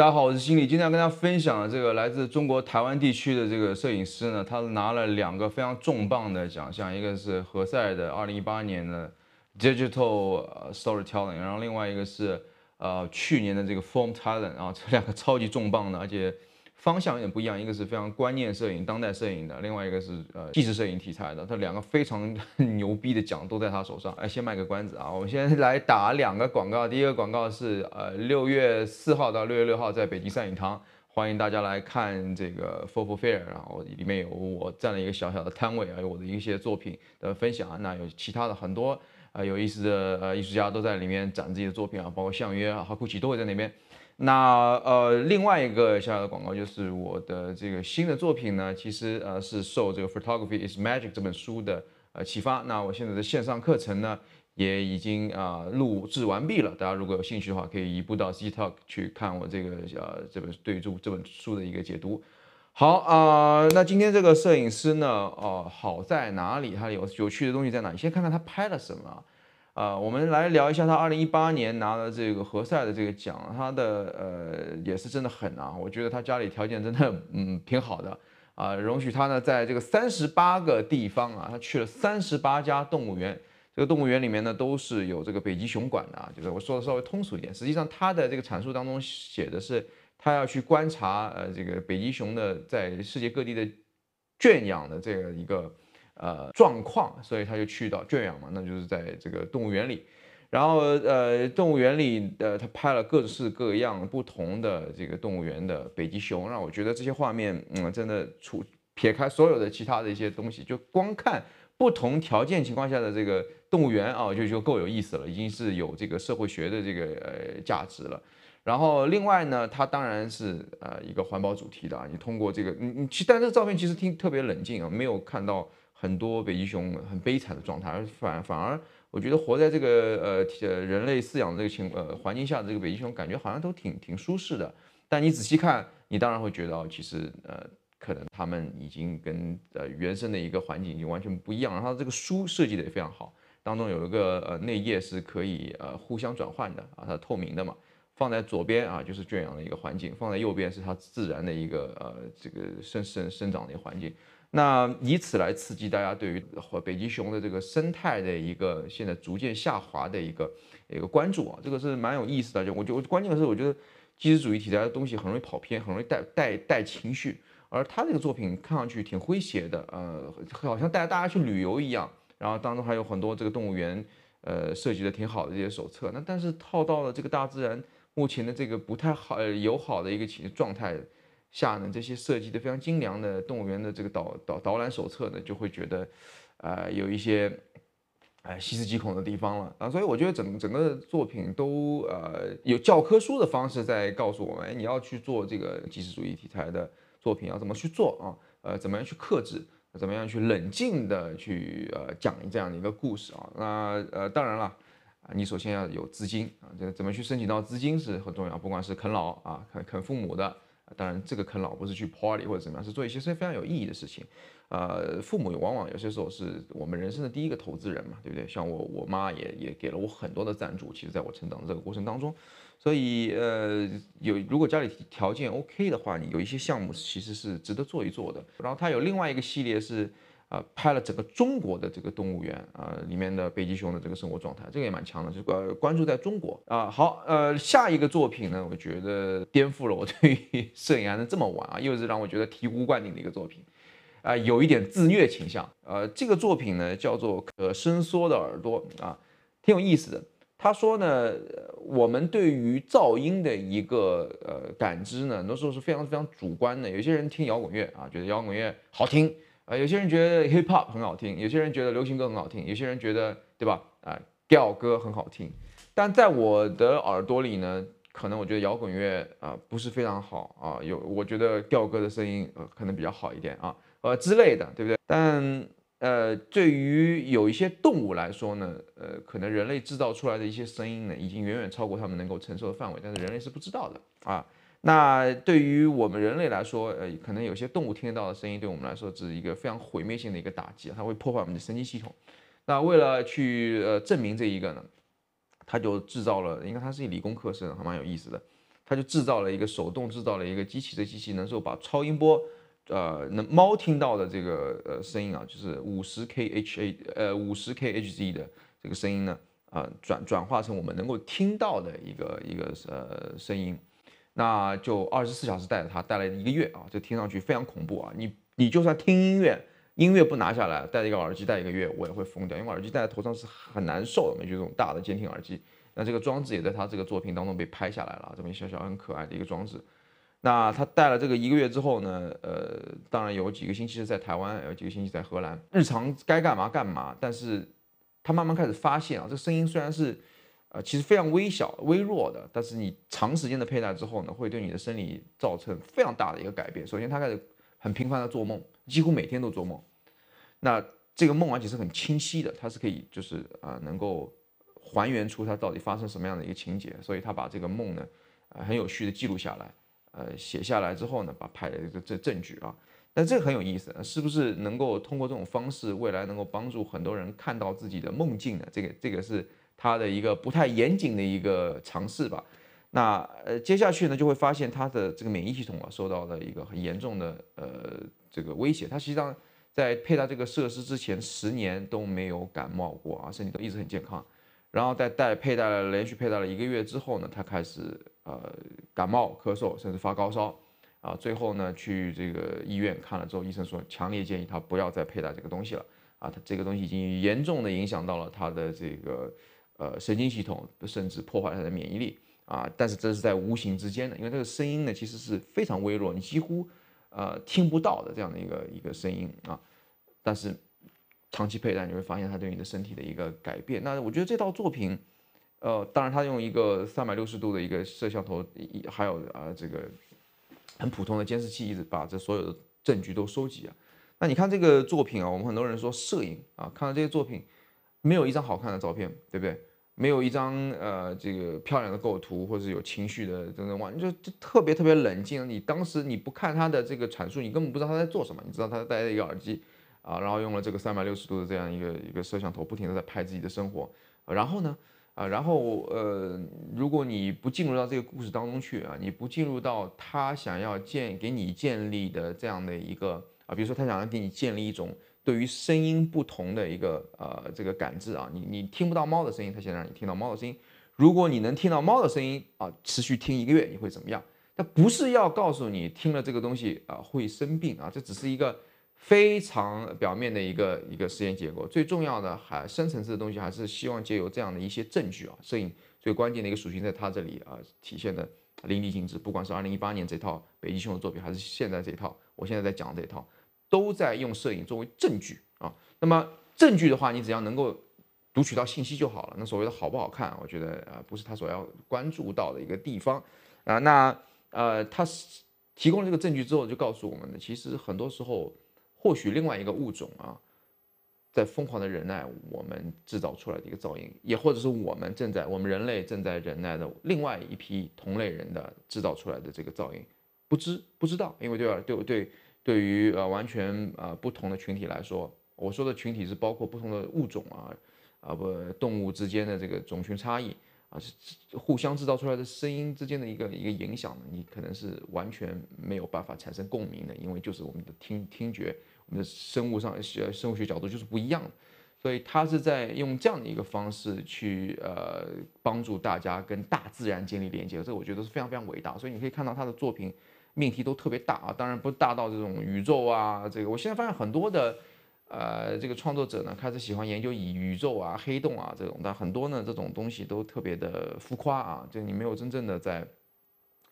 大家好，我是经理。今天要跟大家分享的这个来自中国台湾地区的这个摄影师呢，他拿了两个非常重磅的奖项，一个是何塞的2018年的 Digital Storytelling，然后另外一个是呃去年的这个 Form Talent，然后这两个超级重磅的，而且。方向有点不一样，一个是非常观念摄影、当代摄影的，另外一个是呃纪实摄影题材的。他两个非常 牛逼的奖都在他手上。哎，先卖个关子啊，我们先来打两个广告。第一个广告是呃六月四号到六月六号在北京摄影堂，欢迎大家来看这个 Fof Fair，然后里面有我这样的一个小小的摊位啊，有我的一些作品的分享。那有其他的很多啊有意思的呃艺术家都在里面展自己的作品啊，包括相约啊、哈库奇都会在那边。那呃，另外一个小小的广告就是我的这个新的作品呢，其实呃是受这个《Photography Is Magic》这本书的呃启发。那我现在的线上课程呢，也已经啊录制完毕了。大家如果有兴趣的话，可以移步到 Z Talk 去看我这个呃，这本对于这这本书的一个解读。好啊，那今天这个摄影师呢，哦，好在哪里？他有有趣的东西在哪？先看看他拍了什么。呃，我们来聊一下他二零一八年拿了这个何塞的这个奖，他的呃也是真的狠啊！我觉得他家里条件真的嗯挺好的啊，容许他呢在这个三十八个地方啊，他去了三十八家动物园，这个动物园里面呢都是有这个北极熊馆的啊。就是我说的稍微通俗一点，实际上他的这个阐述当中写的是他要去观察呃这个北极熊的在世界各地的圈养的这个一个。呃，状况，所以他就去到圈养嘛，那就是在这个动物园里，然后呃，动物园里的他拍了各式各样不同的这个动物园的北极熊，让我觉得这些画面，嗯，真的除撇开所有的其他的一些东西，就光看不同条件情况下的这个动物园啊，就就够有意思了，已经是有这个社会学的这个呃价值了。然后另外呢，它当然是呃一个环保主题的啊。你通过这个，你你但这个照片其实挺特别冷静啊，没有看到很多北极熊很悲惨的状态，而反反而我觉得活在这个呃呃人类饲养的这个情呃环境下，的这个北极熊感觉好像都挺挺舒适的。但你仔细看，你当然会觉得，其实呃可能它们已经跟呃原生的一个环境已经完全不一样。然后这个书设计的也非常好，当中有一个呃内页是可以呃互相转换的啊，它透明的嘛。放在左边啊，就是圈养的一个环境；放在右边是它自然的一个呃，这个生生生长的一个环境。那以此来刺激大家对于北极熊的这个生态的一个现在逐渐下滑的一个一个关注啊，这个是蛮有意思的。就我觉得，关键的是，我觉得纪实主义题材的东西很容易跑偏，很容易带带带情绪。而他这个作品看上去挺诙谐的，呃，好像带着大家去旅游一样。然后当中还有很多这个动物园，呃，设计的挺好的这些手册。那但是套到了这个大自然。目前的这个不太好呃友好的一个情状态下呢，这些设计的非常精良的动物园的这个导导导览手册呢，就会觉得，呃，有一些，呃，细思极恐的地方了啊，所以我觉得整整个作品都呃有教科书的方式在告诉我们，哎，你要去做这个极权主义题材的作品要怎么去做啊，呃，怎么样去克制，怎么样去冷静的去呃讲这样的一个故事啊，那呃，当然了。啊，你首先要有资金啊，这个怎么去申请到资金是很重要。不管是啃老啊，啃啃父母的，当然这个啃老不是去 party 或者怎么样，是做一些非常有意义的事情。呃，父母往往有些时候是我们人生的第一个投资人嘛，对不对？像我我妈也也给了我很多的赞助，其实在我成长的这个过程当中，所以呃，有如果家里条件 OK 的话，你有一些项目其实是值得做一做的。然后它有另外一个系列是。啊，拍了整个中国的这个动物园啊，里面的北极熊的这个生活状态，这个也蛮强的。这个关注在中国啊，好，呃，下一个作品呢，我觉得颠覆了我对于摄影还能这么玩啊，又是让我觉得醍醐灌顶的一个作品，啊，有一点自虐倾向。呃，这个作品呢叫做可伸缩的耳朵啊，挺有意思的。他说呢，我们对于噪音的一个呃感知呢，很多时候是非常非常主观的。有些人听摇滚乐啊，觉得摇滚乐好听。啊，有些人觉得 hip hop 很好听，有些人觉得流行歌很好听，有些人觉得对吧？啊，调歌很好听，但在我的耳朵里呢，可能我觉得摇滚乐啊不是非常好啊，有我觉得调歌的声音呃可能比较好一点啊，呃之类的，对不对？但呃，对于有一些动物来说呢，呃，可能人类制造出来的一些声音呢，已经远远超过他们能够承受的范围，但是人类是不知道的啊。那对于我们人类来说，呃，可能有些动物听得到的声音，对我们来说是一个非常毁灭性的一个打击，它会破坏我们的神经系统。那为了去呃证明这一个呢，他就制造了，应该他是理工科生，还蛮有意思的，他就制造了一个手动制造了一个机器的机器，能够把超音波，呃，那猫听到的这个呃声音啊，就是五十 KHA 呃五十 KHZ 的这个声音呢，啊，转转化成我们能够听到的一个一个呃声音。那就二十四小时戴着它，戴了一个月啊，这听上去非常恐怖啊！你你就算听音乐，音乐不拿下来，戴一个耳机戴一个月，我也会疯掉，因为耳机戴在头上是很难受的。嘛，就这种大的监听耳机，那这个装置也在他这个作品当中被拍下来了，这么小小很可爱的一个装置。那他戴了这个一个月之后呢？呃，当然有几个星期是在台湾，有几个星期在荷兰，日常该干嘛干嘛。但是，他慢慢开始发现啊，这声音虽然是。呃，其实非常微小微弱的，但是你长时间的佩戴之后呢，会对你的生理造成非常大的一个改变。首先，他开始很频繁的做梦，几乎每天都做梦。那这个梦而且是很清晰的，它是可以就是啊，能够还原出它到底发生什么样的一个情节。所以他把这个梦呢，呃，很有序的记录下来，呃，写下来之后呢，把拍了一个这证据啊。那这个很有意思，是不是能够通过这种方式，未来能够帮助很多人看到自己的梦境呢？这个这个是。他的一个不太严谨的一个尝试吧，那呃接下去呢就会发现他的这个免疫系统啊受到了一个很严重的呃这个威胁。他实际上在佩戴这个设施之前十年都没有感冒过啊，身体都一直很健康。然后在戴佩戴了连续佩戴了一个月之后呢，他开始呃感冒、咳嗽，甚至发高烧啊。最后呢去这个医院看了之后，医生说强烈建议他不要再佩戴这个东西了啊。他这个东西已经严重的影响到了他的这个。呃，神经系统甚至破坏他的免疫力啊！但是这是在无形之间的，因为这个声音呢，其实是非常微弱，你几乎呃听不到的这样的一个一个声音啊。但是长期佩戴，你会发现它对你的身体的一个改变。那我觉得这套作品，呃，当然它用一个三百六十度的一个摄像头，还有啊这个很普通的监视器，一直把这所有的证据都收集啊。那你看这个作品啊，我们很多人说摄影啊，看到这些作品没有一张好看的照片，对不对？没有一张呃，这个漂亮的构图，或者是有情绪的等等，完就就特别特别冷静。你当时你不看他的这个阐述，你根本不知道他在做什么。你知道他戴了一个耳机，啊，然后用了这个三百六十度的这样一个一个摄像头，不停的在拍自己的生活。然后呢，啊，然后呃，如果你不进入到这个故事当中去啊，你不进入到他想要建给你建立的这样的一个。啊，比如说他想要给你建立一种对于声音不同的一个呃这个感知啊，你你听不到猫的声音，他想让你听到猫的声音。如果你能听到猫的声音啊，持续听一个月，你会怎么样？他不是要告诉你听了这个东西啊会生病啊，这只是一个非常表面的一个一个实验结果。最重要的还深层次的东西，还是希望借由这样的一些证据啊，摄影最关键的一个属性，在他这里啊体现的淋漓尽致。不管是2018年这套北极熊的作品，还是现在这套，我现在在讲这套。都在用摄影作为证据啊，那么证据的话，你只要能够读取到信息就好了。那所谓的好不好看，我觉得啊，不是他所要关注到的一个地方啊。那呃，他提供了这个证据之后，就告诉我们的，其实很多时候，或许另外一个物种啊，在疯狂的忍耐我们制造出来的一个噪音，也或者是我们正在我们人类正在忍耐的另外一批同类人的制造出来的这个噪音，不知不知道，因为对吧？对对。对于呃完全呃不同的群体来说，我说的群体是包括不同的物种啊，啊不动物之间的这个种群差异啊是互相制造出来的声音之间的一个一个影响，呢，你可能是完全没有办法产生共鸣的，因为就是我们的听听觉，我们的生物上学生物学角度就是不一样，所以他是在用这样的一个方式去呃帮助大家跟大自然建立连接，这我觉得是非常非常伟大，所以你可以看到他的作品。命题都特别大啊，当然不大到这种宇宙啊，这个我现在发现很多的，呃，这个创作者呢开始喜欢研究以宇宙啊、黑洞啊这种，但很多呢这种东西都特别的浮夸啊，就你没有真正的在，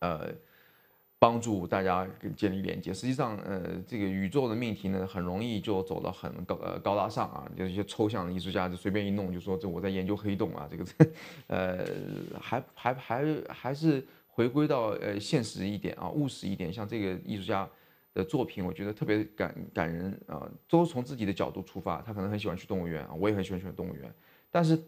呃，帮助大家建立连接。实际上，呃，这个宇宙的命题呢，很容易就走到很高呃高大上啊，就是一些抽象的艺术家就随便一弄，就说这我在研究黑洞啊，这个，呃，还还还还是。回归到呃现实一点啊，务实一点。像这个艺术家的作品，我觉得特别感感人啊，都从自己的角度出发。他可能很喜欢去动物园啊，我也很喜欢去动物园。但是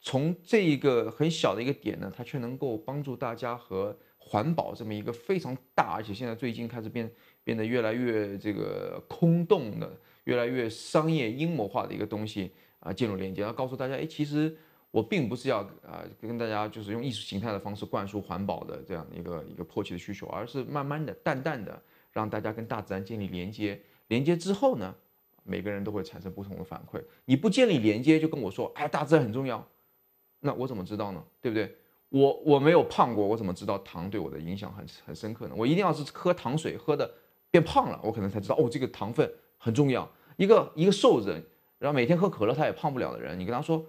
从这一个很小的一个点呢，他却能够帮助大家和环保这么一个非常大，而且现在最近开始变变得越来越这个空洞的，越来越商业阴谋化的一个东西啊，进入连接，要告诉大家，哎，其实。我并不是要呃跟大家就是用意识形态的方式灌输环保的这样的一个一个迫切的需求，而是慢慢的、淡淡的让大家跟大自然建立连接。连接之后呢，每个人都会产生不同的反馈。你不建立连接就跟我说，哎，大自然很重要，那我怎么知道呢？对不对？我我没有胖过，我怎么知道糖对我的影响很很深刻呢？我一定要是喝糖水喝的变胖了，我可能才知道哦，这个糖分很重要。一个一个瘦子，然后每天喝可乐他也胖不了的人，你跟他说。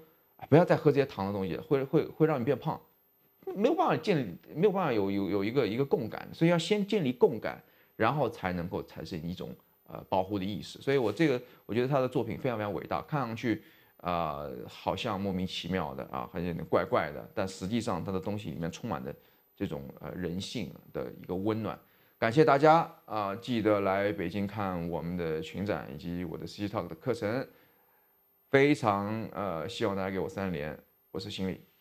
不要再喝这些糖的东西，会会会让你变胖，没有办法建立，没有办法有有有一个一个共感，所以要先建立共感，然后才能够产生一种呃保护的意识。所以我这个我觉得他的作品非常非常伟大，看上去啊好像莫名其妙的啊，好像有点怪怪的，但实际上他的东西里面充满着这种呃人性的一个温暖。感谢大家啊，记得来北京看我们的群展以及我的 CTalk 的课程。非常呃，希望大家给我三连，我是心理。